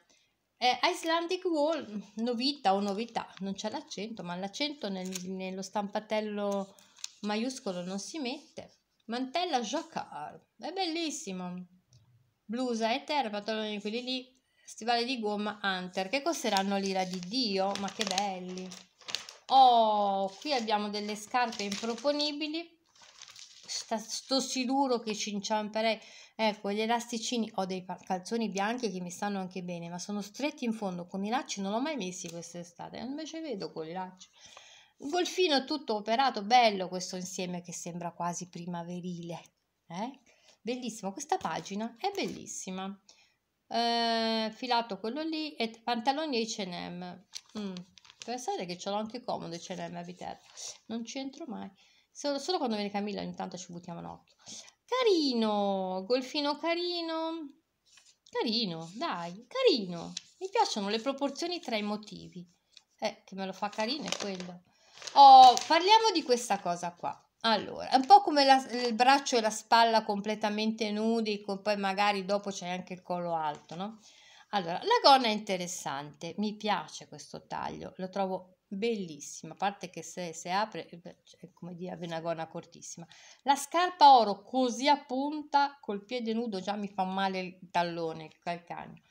Eh, Icelandic Wall, novità o novità, non c'è l'accento, ma l'accento nel, nello stampatello maiuscolo non si mette. Mantella jacquard, è bellissimo. Blusa eterna, pantaloni quelli lì, stivali di gomma hunter, che costeranno l'ira di Dio, ma che belli. Oh, qui abbiamo delle scarpe improponibili sta, sto sicuro che ci inciamperei. Ecco, gli elasticini, ho dei calzoni bianchi che mi stanno anche bene, ma sono stretti in fondo, con i lacci non l'ho mai messi quest'estate, invece vedo con i lacci. Il golfino tutto operato, bello questo insieme che sembra quasi primaverile, eh? Bellissimo, questa pagina è bellissima. Eh, filato quello lì e pantaloni H&M. Mm. Pensate che ce l'ho anche comodo H&M a Viterbo, non c'entro mai. Solo, solo quando viene Camilla ogni tanto ci buttiamo un occhio. Carino, golfino carino. Carino, dai, carino. Mi piacciono le proporzioni tra i motivi. Eh, che me lo fa carino è quello. Oh, parliamo di questa cosa qua. Allora, è un po' come la, il braccio e la spalla completamente nudi, poi magari dopo c'è anche il collo alto, no? Allora, la gonna è interessante, mi piace questo taglio, lo trovo bellissima, a parte che se, se apre eh, è cioè, come dire una gonna cortissima. La scarpa oro così a punta col piede nudo già mi fa male il tallone, il calcagno.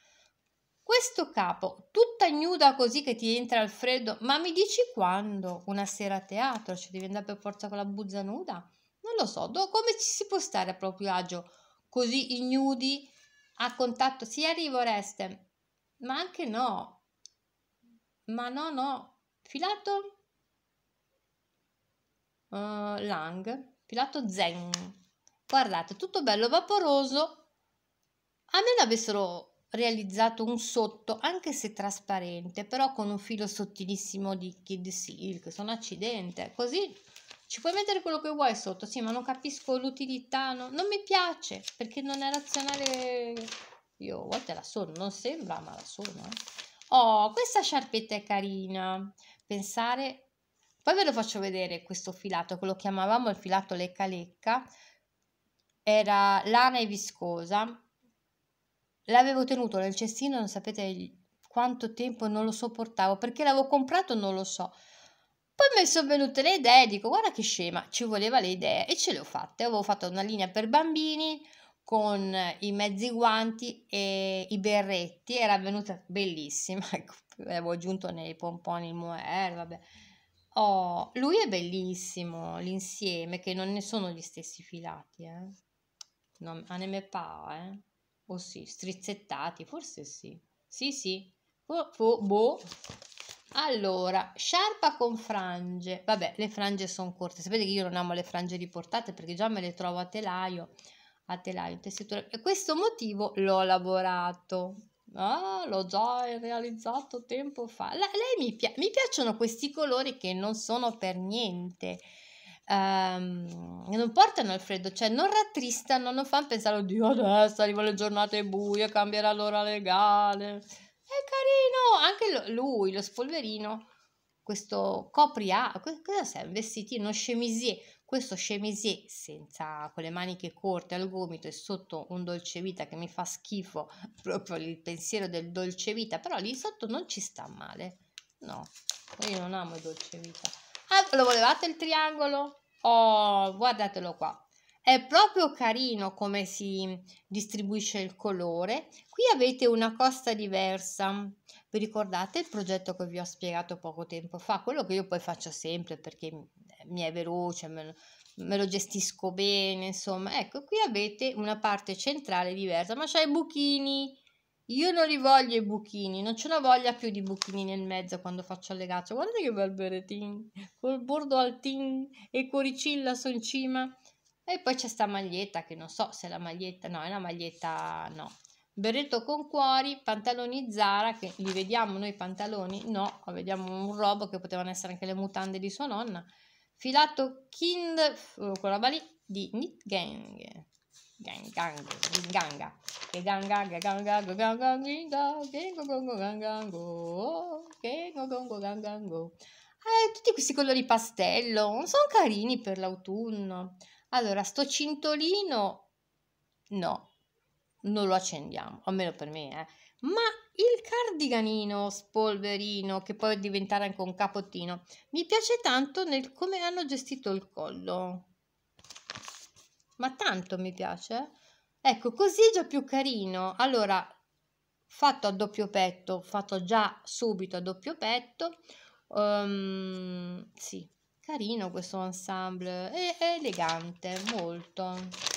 Questo capo, tutta nuda così che ti entra al freddo, ma mi dici quando? Una sera a teatro, cioè devi andare per forza con la buzza nuda? Non lo so, do, come ci si può stare a proprio agio così ignudi a contatto? Si arriva Oreste, ma anche no, ma no no, filato uh, lang, filato zen. Guardate, tutto bello vaporoso. A meno avessero realizzato un sotto, anche se trasparente, però con un filo sottilissimo di Kid Silk, sono accidente. Così ci puoi mettere quello che vuoi sotto, sì, ma non capisco l'utilità, no? non mi piace, perché non è razionale. Io a volte la sono, non sembra, ma la sono. Eh. Oh, questa sciarpetta è carina pensare, poi ve lo faccio vedere questo filato, che lo chiamavamo il filato lecca lecca, era lana e viscosa, l'avevo tenuto nel cestino, non sapete quanto tempo non lo sopportavo, perché l'avevo comprato non lo so, poi mi sono venute le idee, dico guarda che scema, ci voleva le idee e ce le ho fatte. Avevo fatto una linea per bambini, con i mezzi guanti e i berretti, era venuta bellissima, ecco, avevo aggiunto nei pomponi il moer, vabbè. Oh, lui è bellissimo, l'insieme, che non ne sono gli stessi filati, eh. Non, a ne pa, eh. O oh, sì, strizzettati, forse sì. Sì, sì. Oh, oh, boh. Allora, sciarpa con frange. Vabbè, le frange sono corte. Sapete che io non amo le frange riportate perché già me le trovo a telaio a telaio in tessitura. Per questo motivo l'ho lavorato. Ah, l'ho già realizzato tempo fa. La, lei mi, pia- mi, piacciono questi colori che non sono per niente. Um, non portano al freddo, cioè non rattristano, non fanno pensare, oddio, adesso arrivano le giornate buie, cambierà l'ora legale. È carino, anche lui, lo spolverino, questo copri, a cosa cos'è? Un vestitino, chemisier, questo chemisé senza, con le maniche corte al gomito e sotto un dolce vita che mi fa schifo proprio il pensiero del dolce vita, però lì sotto non ci sta male. No, io non amo il dolce vita. Ah, lo volevate il triangolo? Oh, guardatelo qua. È proprio carino come si distribuisce il colore. Qui avete una costa diversa. Vi ricordate il progetto che vi ho spiegato poco tempo fa? Quello che io poi faccio sempre perché mi è veloce, me lo, me lo gestisco bene, insomma. Ecco, qui avete una parte centrale diversa, ma c'è i buchini. Io non li voglio i buchini, non ce la voglia più di buchini nel mezzo quando faccio allegaccio. Guardate che bel berrettino, col bordo al tin e cuoricilla su in cima. E poi c'è sta maglietta, che non so se è la maglietta, no, è una maglietta, no. Berretto con cuori, pantaloni Zara, che li vediamo noi pantaloni, no, vediamo un robo che potevano essere anche le mutande di sua nonna. Filato Kind, quella roba balì di Gang. Gang gang gang gang gang gang gang gang gang gang gang gang gang gang gang gang gang gang gang gang Eh, tutti questi colori pastello, non sono carini per l'autunno. Allora, sto cintolino, no, non lo accendiamo, almeno per me, eh. Ma il cardiganino spolverino, che poi può diventare anche un capottino, mi piace tanto nel come hanno gestito il collo. Ma tanto mi piace. Ecco, così è già più carino. Allora, fatto a doppio petto, fatto già subito a doppio petto. Um, sì, carino questo ensemble. È, è elegante, molto.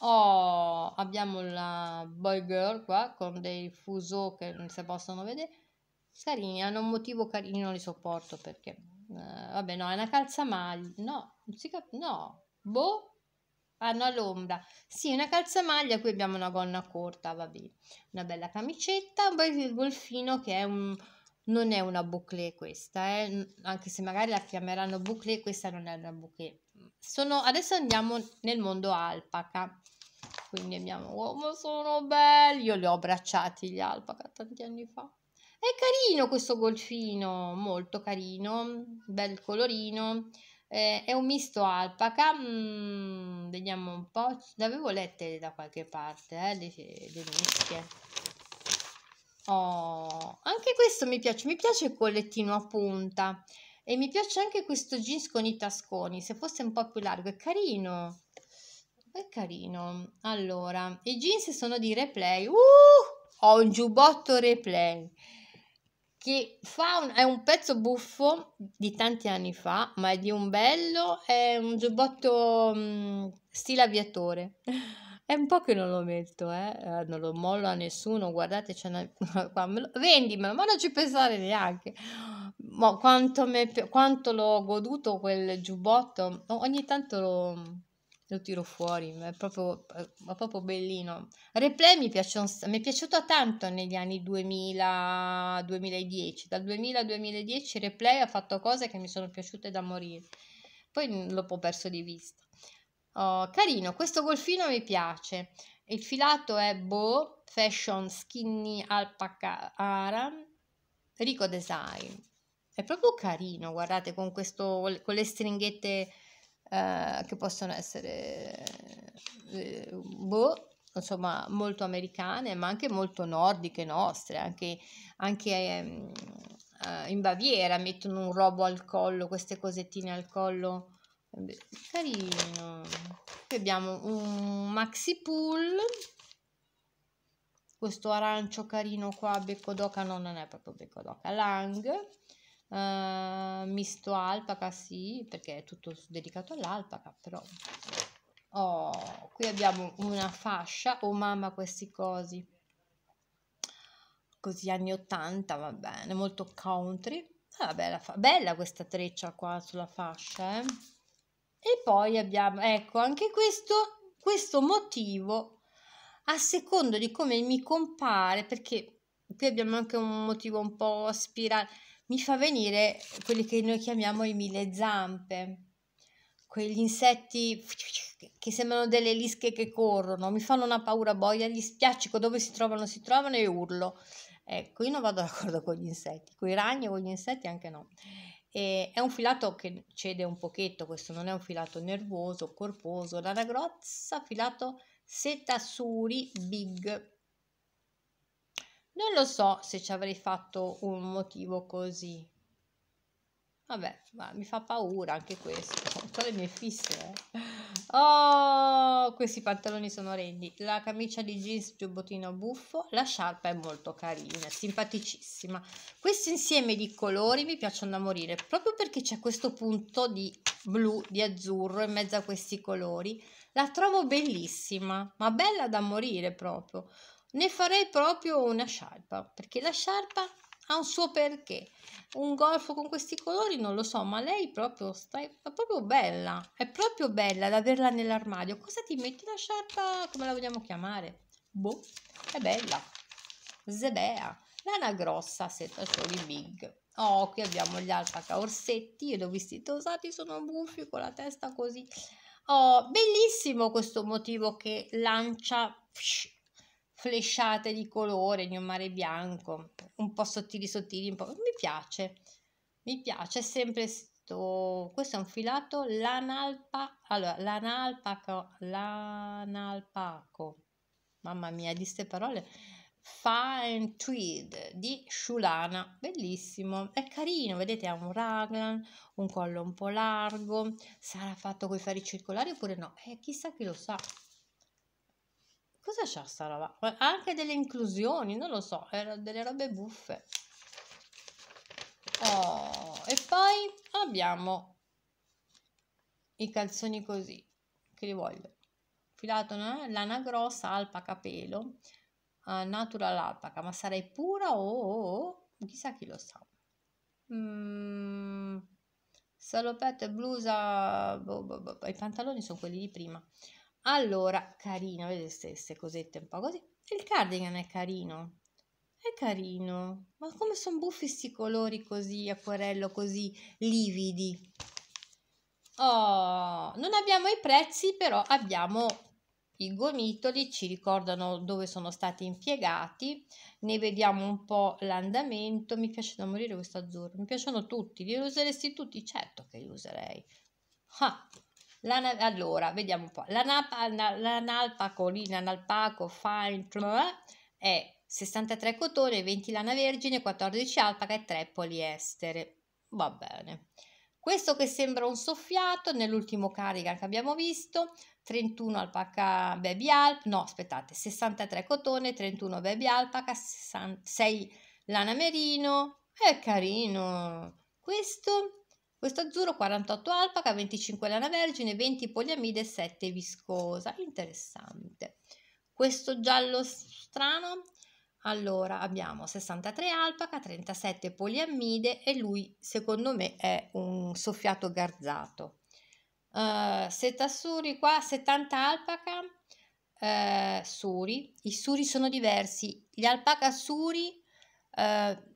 Oh, abbiamo la boy girl qua con dei fuso che non si possono vedere. Carini, hanno un motivo carino, non li sopporto perché... Uh, vabbè, no, è una calzamaglia. No, non si capisce. No, boh. Hanno ah, all'ombra. Sì, una calzamaglia, qui abbiamo una gonna corta, va bene. Una bella camicetta, poi il golfino che è un... Non è una bouclé questa, eh? anche se magari la chiameranno bouclé, questa non è una bouclé sono, adesso andiamo nel mondo alpaca. Quindi abbiamo, oh, ma sono belli, io li ho abbracciati gli alpaca tanti anni fa. È carino questo golfino, molto carino, bel colorino. Eh, è un misto alpaca, mm, vediamo un po', l'avevo lette da qualche parte, eh, le, le mischie. Oh, anche questo mi piace, mi piace il collettino a punta. E mi piace anche questo jeans con i tasconi, se fosse un po' più largo, è carino. È carino. Allora, i jeans sono di replay. Uh, ho un giubbotto replay che fa un, è un pezzo buffo di tanti anni fa, ma è di un bello, è un giubbotto mh, mm, stile aviatore. È un po' che non lo metto, eh, eh. non lo mollo a nessuno, guardate, c'è una... vendimelo, ma non ci pensare neanche. Ma quanto, me... quanto l'ho goduto quel giubbotto, ogni tanto lo, lo tiro fuori, è proprio, è proprio bellino. Replay mi, piace mi è piaciuto tanto negli anni 2000-2010, dal 2000 al 2010 Replay ha fatto cose che mi sono piaciute da morire, poi mm, l'ho perso di vista. Oh, carino, questo golfino mi piace. Il filato è Bo Fashion Skinny Alpaca Aram, Rico Design. È proprio carino, guardate, con, questo, con le stringhette eh, che possono essere eh, boh, insomma, molto americane, ma anche molto nordiche nostre, anche, anche ehm, eh, in Baviera mettono un robo al collo, queste cosettine al collo carino qui abbiamo un maxi pool questo arancio carino qua becco d'oca no non è proprio becco d'oca lang uh, misto alpaca sì perché è tutto dedicato all'alpaca però oh qui abbiamo una fascia oh mamma questi cosi così anni 80 va bene molto country ah, bella, bella questa treccia qua sulla fascia eh e poi abbiamo, ecco, anche questo, questo motivo a secondo di come mi compare, perché qui abbiamo anche un motivo un po' spirale, mi fa venire quelli che noi chiamiamo i mille zampe, quegli insetti che sembrano delle lische che corrono, mi fanno una paura boia, gli spiaccico dove si trovano, si trovano e urlo. Ecco, io non vado d'accordo con gli insetti, con i ragni o con gli insetti anche no. E è un filato che cede un pochetto, questo non è un filato nervoso, corposo, lana grossa, filato Setasuri Big. Non lo so se ci avrei fatto un motivo così, Vabbè, ma mi fa paura anche questo. Sono le mie fisse. Eh. Oh, questi pantaloni sono orrendi. La camicia di jeans giubbottino buffo. La sciarpa è molto carina, simpaticissima. Questo insieme di colori mi piacciono da morire proprio perché c'è questo punto di blu, di azzurro in mezzo a questi colori. La trovo bellissima, ma bella da morire proprio. Ne farei proprio una sciarpa perché la sciarpa ha un suo perché. Un golfo con questi colori non lo so, ma lei proprio sta, è proprio bella, è proprio bella da averla nell'armadio. Cosa ti metti la sciarpa, come la vogliamo chiamare? Boh, è bella. Zebea, lana grossa, setta soli big. Oh, qui abbiamo gli alpaca orsetti, io li ho visti tosati, sono buffi con la testa così. Oh, bellissimo questo motivo che lancia flesciate di colore, di un mare bianco, un po' sottili sottili, un po'... mi piace, mi piace sempre sto... questo è un filato lanalpa, allora lanalpaco, lanalpaco, mamma mia di ste parole, fine tweed di Shulana, bellissimo, è carino, vedete ha un raglan, un collo un po' largo, sarà fatto con i fari circolari oppure no, eh, chissà chi lo sa, Cosa c'ha sta roba? Anche delle inclusioni, non lo so, delle robe buffe. Oh, e poi abbiamo i calzoni così, che li voglio. Filato no? lana grossa, alpaca pelo, uh, natural alpaca, ma sarei pura o oh, oh, oh, chissà chi lo sa. Mm, salopette, blusa, boh, boh, boh. boh i pantaloni sono quelli di prima. Allora, carino, vedete queste cosette un po' così. Il cardigan è carino. È carino. Ma come sono buffi questi colori così, acquerello, così lividi. Oh, non abbiamo i prezzi, però abbiamo i gomitoli, ci ricordano dove sono stati impiegati. Ne vediamo un po' l'andamento. Mi piace da morire questo azzurro. Mi piacciono tutti. Li useresti tutti? Certo che li userei. Ah. La, allora, vediamo un po'. L'analpaco, l'analpaco, fine, eh, è 63 cotone, 20 lana vergine, 14 alpaca e 3 poliestere. Va bene. Questo che sembra un soffiato, nell'ultimo carica che abbiamo visto, 31 alpaca baby alp, no aspettate, 63 cotone, 31 baby alpaca, 6 lana merino, è carino. Questo questo azzurro 48 alpaca, 25 lana vergine, 20 poliamide, 7 viscosa. Interessante. Questo giallo strano, allora abbiamo 63 alpaca, 37 poliammide e lui secondo me è un soffiato garzato. Uh, eh, setassuri qua, 70 alpaca, uh, suri. I suri sono diversi. Gli alpaca suri uh,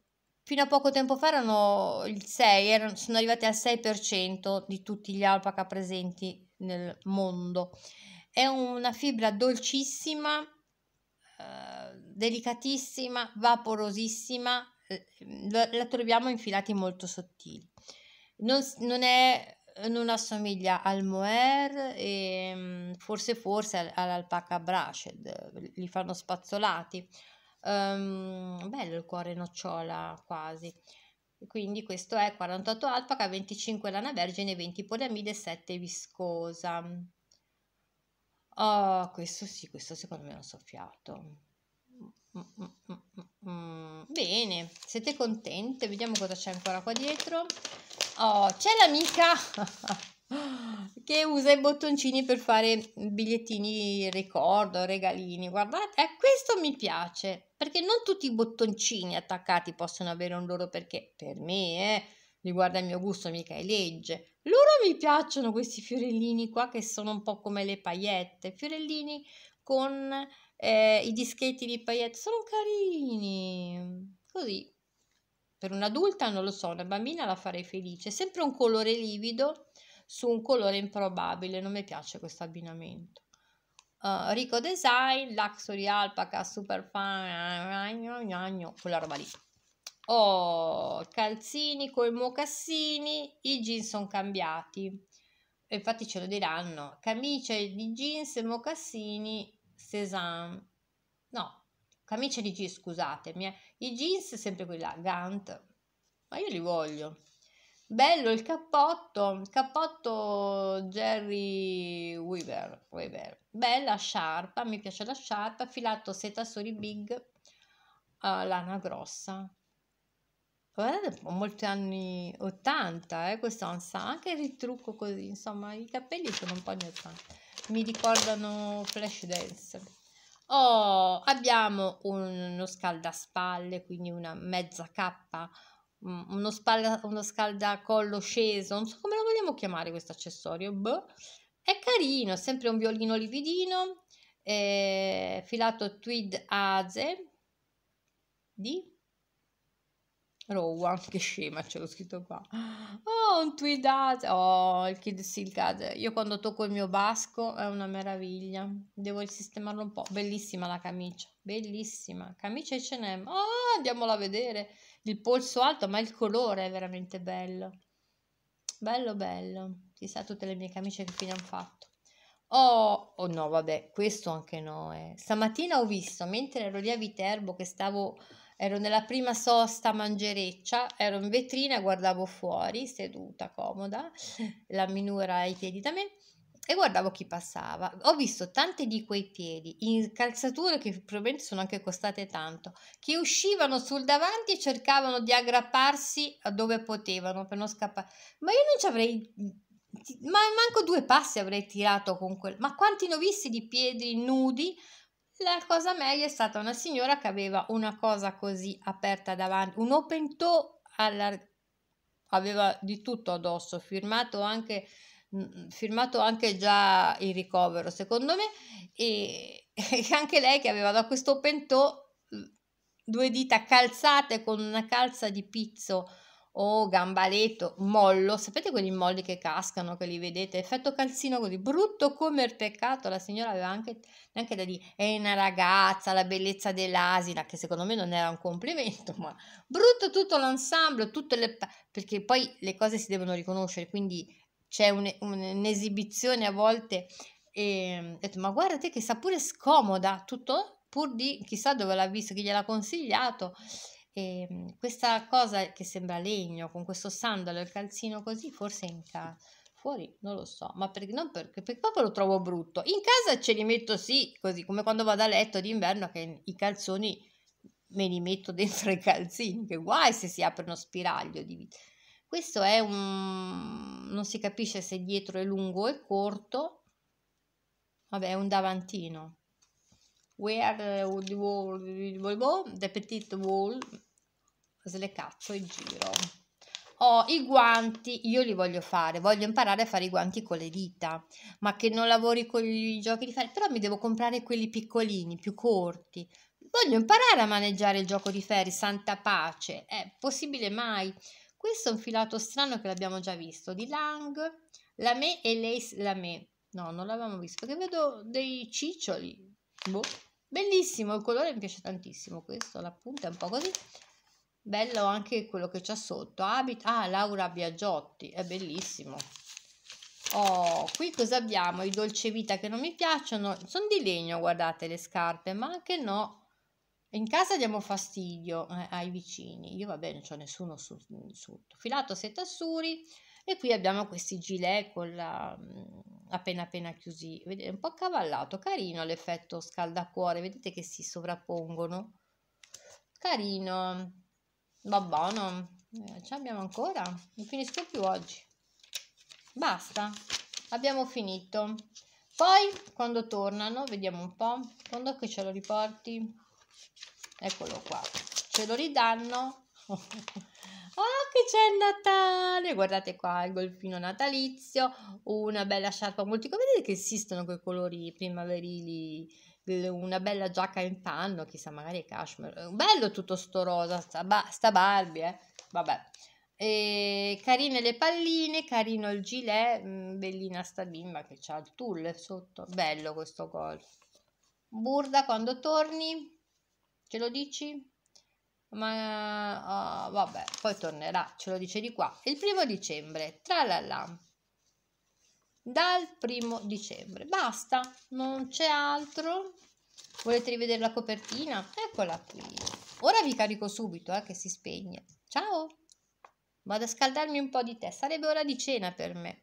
fino a poco tempo fa erano il 6, erano, sono arrivati al 6% di tutti gli alpaca presenti nel mondo. È una fibra dolcissima, eh, delicatissima, vaporosissima, eh, la, la, troviamo in filati molto sottili. Non, non, è, non assomiglia al mohair e mm, forse forse all'alpaca brashed, li fanno spazzolati Um, bello il cuore nocciola quasi. Quindi questo è 48 alpaca, 25 lana vergine, 20 poliamide, 7 viscosa. Oh, questo sì, questo secondo me è un soffiato. Mm, mm, mm, Bene, siete contente? Vediamo cosa c'è ancora qua dietro. Oh, c'è l'amica! che usa i bottoncini per fare bigliettini ricordo, regalini. Guardate, a eh, questo mi piace perché non tutti i bottoncini attaccati possono avere un loro perché per me, eh, riguarda il mio gusto, mica è legge. Loro mi piacciono questi fiorellini qua che sono un po' come le paillette, fiorellini con eh, i dischetti di paillette, sono carini. Così. Per un'adulta non lo so, una bambina la farei felice, sempre un colore livido su un colore improbabile, non mi piace questo abbinamento. Uh, Rico Design, Luxury Alpaca, Super Superfine, quella roba lì. Oh, calzini con i mocassini, i jeans sono cambiati. Infatti ce lo diranno. Camicie di jeans e mocassini, Cézanne. No, camicie di jeans, scusatemi. Eh. I jeans sempre quella, là, Gant. Ma io li voglio. Bello il cappotto, il cappotto Jerry Weaver, Weaver. Bella sciarpa, mi piace la sciarpa, filato seta soli big, uh, lana grossa. Guardate, molti anni 80, eh, questo non sa, anche il ritrucco così, insomma, i capelli sono un po' anni 80. Mi ricordano Flash Dance. Oh, abbiamo uno scaldaspalle, quindi una mezza cappa Mm, uno, spalla, uno scaldacollo sceso, non so come lo vogliamo chiamare questo accessorio, boh. è carino, è sempre un violino lividino, eh, filato tweed aze di Rowan, che scema, ce l'ho scritto qua. Oh, un tweed aze, oh, il kid silk aze, io quando tocco il mio basco è una meraviglia, devo sistemarlo un po', bellissima la camicia, bellissima, camicia e cenem, oh, andiamola a vedere il polso alto, ma il colore è veramente bello. Bello, bello. Chissà tutte le mie camicie che fine hanno fatto. Oh, oh no, vabbè, questo anche no. Eh. Stamattina ho visto, mentre ero lì a Viterbo, che stavo, ero nella prima sosta a mangereccia, ero in vetrina, guardavo fuori, seduta, comoda, la minura ai piedi da me, e guardavo chi passava. Ho visto tanti di quei piedi in calzature che probabilmente sono anche costate tanto, che uscivano sul davanti e cercavano di aggrapparsi dove potevano per non scappare. Ma io non ci avrei ma manco due passi avrei tirato con quel. Ma quanti ne ho visti di piedi nudi? La cosa meglio è stata una signora che aveva una cosa così aperta davanti, un open toe alla... aveva di tutto addosso, firmato anche Mm, mm, firmato anche già il ricovero, secondo me, e, e anche lei che aveva da questo pentò due dita calzate con una calza di pizzo o gambaletto, mollo, sapete quelli molli che cascano, che li vedete, effetto calzino così, brutto come il peccato, la signora aveva anche, anche da dire, è una ragazza, la bellezza dell'asina, che secondo me non era un complimento, ma brutto tutto l'ensemble, tutte le, perché poi le cose si devono riconoscere, quindi c'è un, un'esibizione a volte e ehm, ho detto ma guarda te che sa pure scomoda tutto pur di chissà dove l'ha visto chi gliel'ha consigliato e ehm, questa cosa che sembra legno con questo sandalo e il calzino così forse in casa fuori non lo so ma perché non perché, perché proprio lo trovo brutto in casa ce li metto sì così come quando vado a letto d'inverno che i calzoni me li metto dentro i calzini che guai se si apre uno spiraglio di vita questo è un... non si capisce se dietro è lungo o corto, vabbè è un davantino. Where eh, the, wall, the petite wall, slecaccio e giro. Oh, i guanti, io li voglio fare, voglio imparare a fare i guanti con le dita, ma che non lavori con i giochi di ferro, però mi devo comprare quelli piccolini, più corti. Voglio imparare a maneggiare il gioco di ferri, santa pace, è possibile mai? Questo è un filato strano che l'abbiamo già visto, di Lang, la e Lace la No, non l'avevamo visto, perché vedo dei ciccioli. Boh. Bellissimo, il colore mi piace tantissimo questo, la punta è un po' così. Bello anche quello che c'è sotto. Abit ah, Laura Biagiotti, è bellissimo. Oh, qui cosa abbiamo? I dolce vita che non mi piacciono. Sono di legno, guardate le scarpe, ma anche no, in casa diamo fastidio eh, ai vicini, io vabbè non c'ho nessuno sul, sul filato sette assuri e qui abbiamo questi gilet con la mm, appena appena chiusi, vedete un po' accavallato, carino l'effetto scaldacuore, vedete che si sovrappongono, carino, va buono, eh, ce l'abbiamo ancora, non finisco più oggi, basta, abbiamo finito. Poi quando tornano, vediamo un po', quando che ce lo riporti, eccolo qua ce lo ridanno oh che c'è Natale guardate qua il golfino natalizio una bella sciarpa multicolore vedete che esistono quei colori primaverili una bella giacca in panno chissà magari è cashmere bello tutto sto rosa sta, sta Barbie eh? vabbè e carine le palline, carino il gilet, mm, bellina sta bimba che c'ha il tulle sotto, bello questo gol. Burda quando torni, Ce lo dici? Ma oh, vabbè, poi tornerà, ce lo dice di qua. Il primo dicembre, tra la la. Dal primo dicembre, basta, non c'è altro. Volete rivedere la copertina? Eccola qui. Ora vi carico subito, eh, che si spegne. Ciao! Vado a scaldarmi un po' di tè, sarebbe ora di cena per me.